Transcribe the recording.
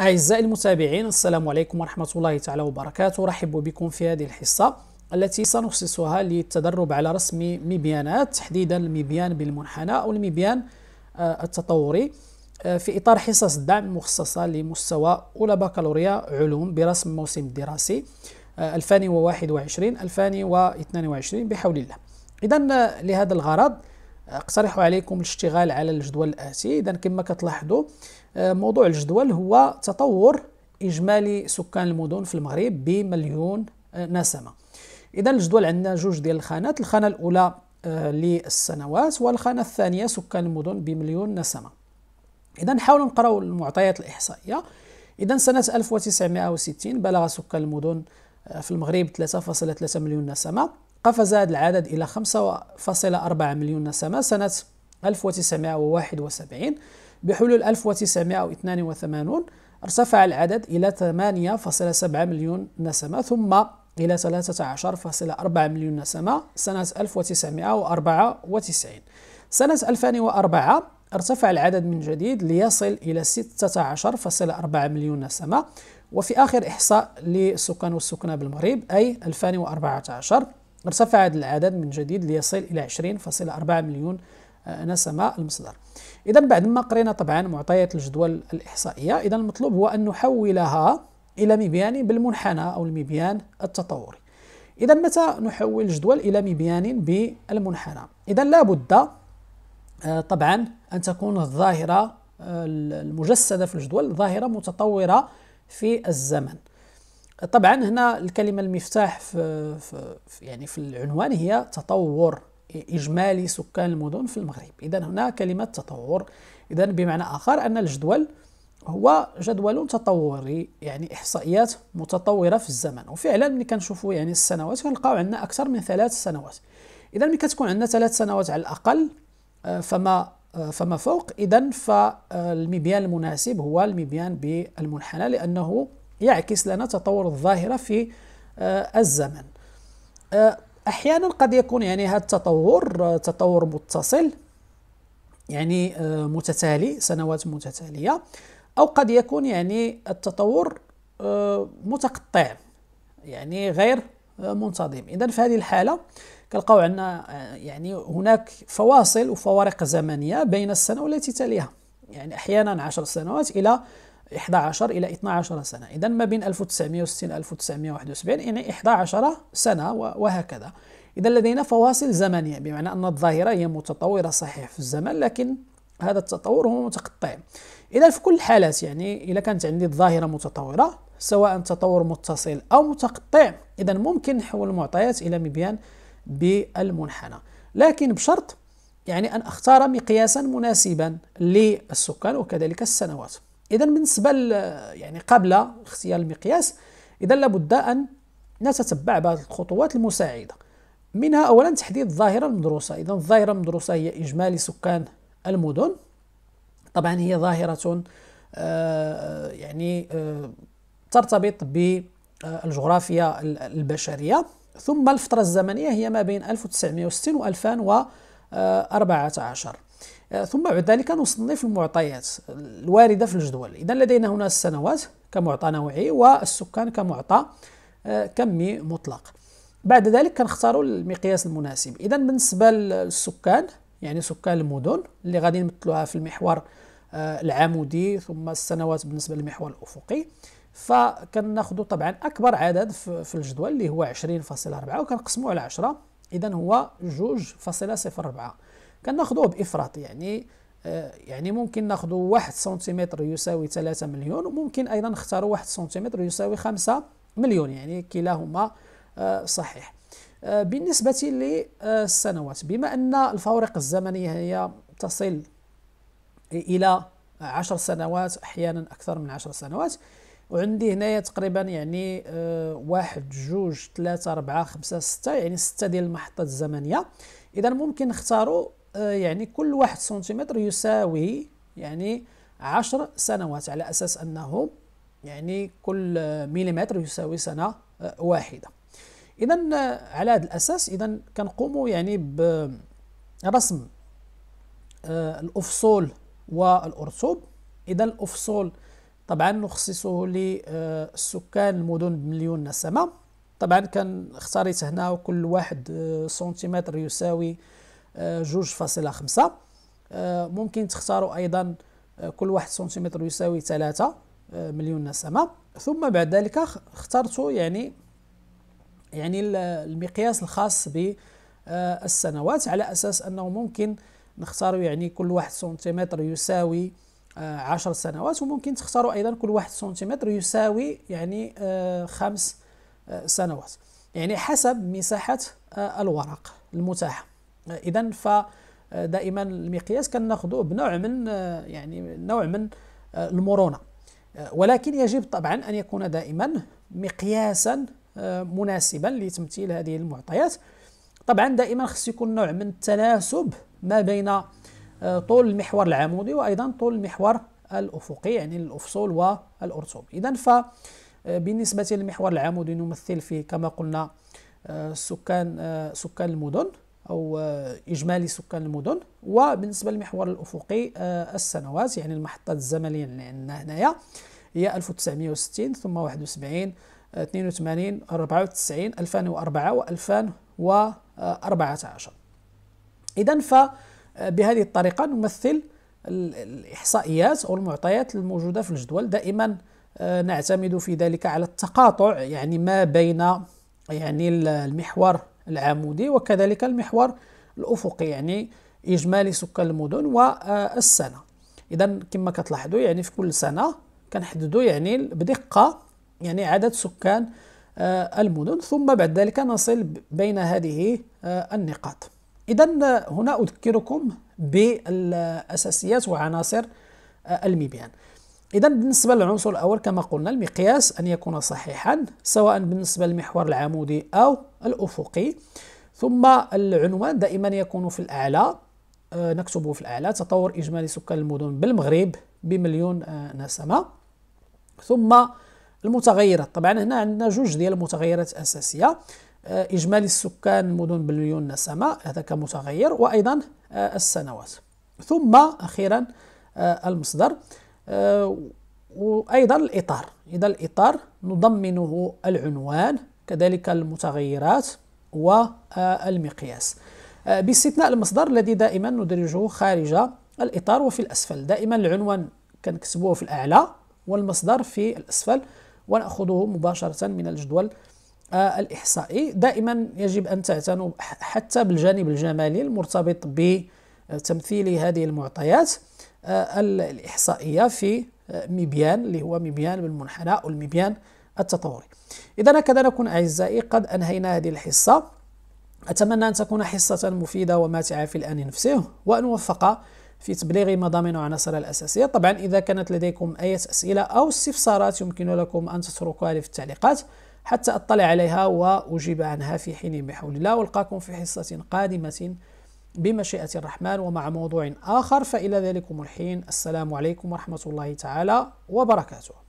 أعزائي المتابعين السلام عليكم ورحمة الله تعالى وبركاته رحب بكم في هذه الحصة التي سنخصصها للتدرب على رسم مبيانات تحديدا المبيان بالمنحنى أو المبيان آه، التطوري آه، في إطار حصص دعم مخصصة لمستوى أولى بكالوريا علوم برسم موسم الدراسي 2021 2022 بحول الله إذا آه، لهذا الغرض اقترح عليكم الاشتغال على الجدول الآتي إذا كما كتلاحظوا آه، موضوع الجدول هو تطور اجمالي سكان المدن في المغرب بمليون آه، نسمه اذا الجدول عندنا جوج ديال الخانات الخانه الاولى آه، للسنوات والخانه الثانيه سكان المدن بمليون نسمه اذا نحاول نقراو المعطيات الاحصائيه اذا سنه 1960 بلغ سكان المدن في المغرب 3.3 مليون نسمه قفز هذا العدد الى 5.4 مليون نسمه سنه 1971 بحلول 1982 ارتفع العدد إلى 8.7 مليون نسمة ثم إلى 13.4 مليون نسمة سنة 1994 سنة 2004 ارتفع العدد من جديد ليصل إلى 16.4 مليون نسمة وفي آخر إحصاء للسكان والسكنة بالمغرب أي 2014 ارتفع هذا العدد من جديد ليصل إلى 20.4 مليون آه، نسمة المصدر إذا بعد ما قرينا طبعا معطيات الجدول الإحصائية إذا المطلوب هو أن نحولها إلى مبيان بالمنحنى أو المبيان التطوري إذا متى نحول الجدول إلى مبيان بالمنحنى إذا لابد آه، طبعا أن تكون الظاهرة آه، المجسدة في الجدول ظاهرة متطورة في الزمن طبعا هنا الكلمة المفتاح في يعني في العنوان هي تطور إجمالي سكان المدن في المغرب إذا هنا كلمة تطور إذا بمعنى آخر أن الجدول هو جدول تطوري يعني إحصائيات متطورة في الزمن وفعلا ملي كنشوفوا يعني السنوات كنلقاو عندنا أكثر من ثلاث سنوات إذا ملي كتكون عندنا ثلاث سنوات على الأقل آه، فما آه، فما فوق إذا فالمبيان المناسب هو المبيان بالمنحنى لأنه يعكس لنا تطور الظاهرة في آه، الزمن احيانا قد يكون يعني هذا التطور تطور متصل يعني آه، متتالي سنوات متتاليه او قد يكون يعني التطور آه، متقطع يعني غير آه، منتظم اذا في هذه الحاله كنلقاو عندنا يعني هناك فواصل وفوارق زمنيه بين السنه والتي تليها يعني احيانا عشر سنوات الى 11 إلى 12 سنة إذا ما بين 1960 1971 يعني 11 سنة وهكذا إذا لدينا فواصل زمنية بمعنى أن الظاهرة هي متطورة صحيح في الزمن لكن هذا التطور هو متقطع إذا في كل الحالات يعني إذا كانت عندي الظاهرة متطورة سواء تطور متصل أو متقطع إذا ممكن نحول المعطيات إلى مبيان بالمنحنى لكن بشرط يعني أن أختار مقياسا مناسبا للسكان وكذلك السنوات اذا بالنسبه يعني قبل اختيار المقياس اذا لابد ان نتتبع بعض الخطوات المساعده منها اولا تحديد الظاهره المدروسه اذا الظاهره المدروسه هي اجمالي سكان المدن طبعا هي ظاهره آه يعني آه ترتبط بالجغرافيا البشريه ثم الفتره الزمنيه هي ما بين 1960 و 2014 آه، ثم بعد ذلك نصنف المعطيات الواردة في الجدول إذا لدينا هنا السنوات كمعطى نوعي والسكان كمعطى آه، كمي مطلق بعد ذلك كنختاروا المقياس المناسب إذا بالنسبة للسكان يعني سكان المدن اللي غادي نمثلوها في المحور آه، العمودي ثم السنوات بالنسبة للمحور الأفقي فكناخذوا طبعا أكبر عدد في الجدول اللي هو 20.4 وكنقسموه على 10 إذا هو 2.04 كناخذوه بافراط يعني آه، يعني ممكن ناخذوا واحد سنتيمتر يساوي ثلاثة مليون وممكن ايضا نختاروا واحد سنتيمتر يساوي خمسة مليون يعني كلاهما آه، صحيح آه، بالنسبة للسنوات بما أن الفوارق الزمنية هي تصل إلى عشر سنوات أحيانا أكثر من عشر سنوات وعندي هنايا تقريبا يعني واحد جوج ثلاثة أربعة خمسة ستة يعني ستة ديال المحطات الزمنية إذا ممكن نختاروا آه، يعني كل واحد سنتيمتر يساوي يعني عشر سنوات على أساس أنه يعني كل مليمتر يساوي سنة آه، واحدة إذا آه، على هذا الأساس إذا كنقوم يعني برسم الأفصول والأرتب إذا الأفصول طبعا نخصصه لسكان المدن بمليون نسمة طبعا كان اختاريت هنا وكل واحد سنتيمتر يساوي 2.5 آه، آه، ممكن تختاروا أيضا آه، كل واحد سنتيمتر يساوي 3 مليون نسمة ثم بعد ذلك اخترتوا يعني يعني المقياس الخاص بالسنوات على أساس أنه ممكن نختاروا يعني كل واحد سنتيمتر يساوي عشر سنوات وممكن تختاروا أيضا كل واحد سنتيمتر يساوي يعني خمس سنوات يعني حسب مساحة الورق المتاحة اذا فدائما آه، المقياس ناخذه بنوع من آه، يعني نوع من آه، المرونه ولكن يجب طبعا ان يكون دائما مقياسا مناسبا لتمثيل هذه المعطيات طبعا دائما خص يكون نوع من التناسب ما بين طول المحور العمودي وايضا طول المحور الافقي يعني الافصول والارسوب اذا ف بالنسبه للمحور العمودي نمثل فيه كما قلنا سكان سكان المدن أو آه، إجمالي سكان المدن وبالنسبة للمحور الأفقي آه، السنوات يعني المحطات الزمنية اللي عندنا هنايا هي 1960 ثم 71 82 94 2004 و 2014 إذا فبهذه الطريقة نمثل الإحصائيات أو المعطيات الموجودة في الجدول دائما آه، نعتمد في ذلك على التقاطع يعني ما بين يعني المحور العمودي وكذلك المحور الأفقي يعني إجمالي سكان المدن والسنة إذا كما كتلاحظوا يعني في كل سنة كنحددوا يعني بدقة يعني عدد سكان آه، المدن ثم بعد ذلك نصل بين هذه آه، النقاط إذا هنا أذكركم بالأساسيات وعناصر آه، المبيان إذا بالنسبة للعنصر الأول كما قلنا المقياس أن يكون صحيحا سواء بالنسبة للمحور العمودي أو الأفقي ثم العنوان دائما يكون في الأعلى آه، نكتبه في الأعلى تطور إجمالي سكان المدن بالمغرب بمليون آه، نسمة ثم المتغيرات طبعا هنا عندنا جوج ديال المتغيرات أساسية آه، إجمالي السكان المدن بالمليون نسمة هذا كمتغير وأيضا السنوات ثم أخيرا المصدر آه، وأيضا الإطار إذا الإطار نضمنه العنوان كذلك المتغيرات والمقياس آه، آه، باستثناء المصدر الذي دائما ندرجه خارج الإطار وفي الأسفل دائما العنوان كنكتبوه في الأعلى والمصدر في الأسفل ونأخذه مباشرة من الجدول الإحصائي دائما يجب أن تعتنوا حتى بالجانب الجمالي المرتبط بتمثيل هذه المعطيات آه، الإحصائية في آه، مبيان اللي هو مبيان بالمنحنى أو المبيان التطوري إذا هكذا نكون أعزائي قد أنهينا هذه الحصة أتمنى أن تكون حصة مفيدة وماتعة في الآن نفسه وأن وفق في تبليغ مضامين وعناصر الأساسية طبعا إذا كانت لديكم أي أسئلة أو استفسارات يمكن لكم أن تتركوها في التعليقات حتى أطلع عليها وأجيب عنها في حين بحول الله وألقاكم في حصة قادمة بمشيئة الرحمن ومع موضوع آخر فإلى ذلكم الحين السلام عليكم ورحمة الله تعالى وبركاته